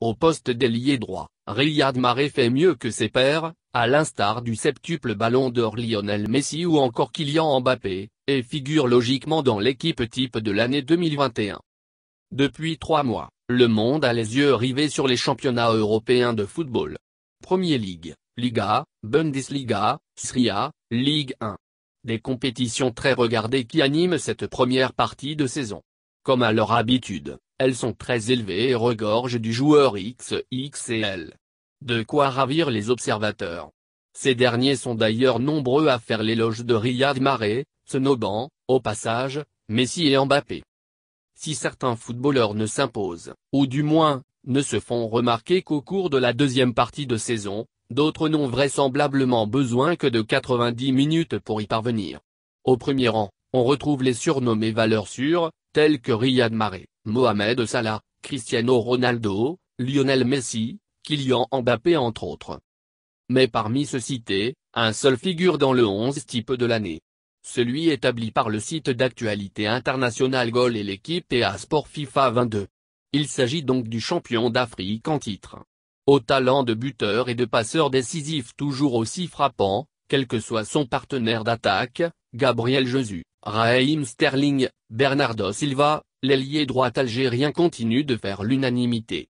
Au poste d'ailier droit, Riyad Mahrez fait mieux que ses pairs, à l'instar du septuple ballon d'or Lionel Messi ou encore Kylian Mbappé, et figure logiquement dans l'équipe type de l'année 2021. Depuis trois mois, le monde a les yeux rivés sur les championnats européens de football. Premier League, Liga, Bundesliga, Sria, A, Ligue 1. Des compétitions très regardées qui animent cette première partie de saison. Comme à leur habitude, elles sont très élevées et regorgent du joueur XXL. De quoi ravir les observateurs. Ces derniers sont d'ailleurs nombreux à faire l'éloge de Riyad Mahrez, Snowban, au passage, Messi et Mbappé. Si certains footballeurs ne s'imposent, ou du moins, ne se font remarquer qu'au cours de la deuxième partie de saison, d'autres n'ont vraisemblablement besoin que de 90 minutes pour y parvenir. Au premier rang, on retrouve les surnommés valeurs sûres, tels que Riyad Mahrez, Mohamed Salah, Cristiano Ronaldo, Lionel Messi, Kylian Mbappé entre autres. Mais parmi ceux cités, un seul figure dans le 11 type de l'année. Celui établi par le site d'actualité internationale Goal et l'équipe et Sport FIFA 22. Il s'agit donc du champion d'Afrique en titre. Au talent de buteur et de passeur décisif toujours aussi frappant, quel que soit son partenaire d'attaque, Gabriel Jesus. Raheem Sterling, Bernardo Silva, l'ailier droit algérien continue de faire l'unanimité.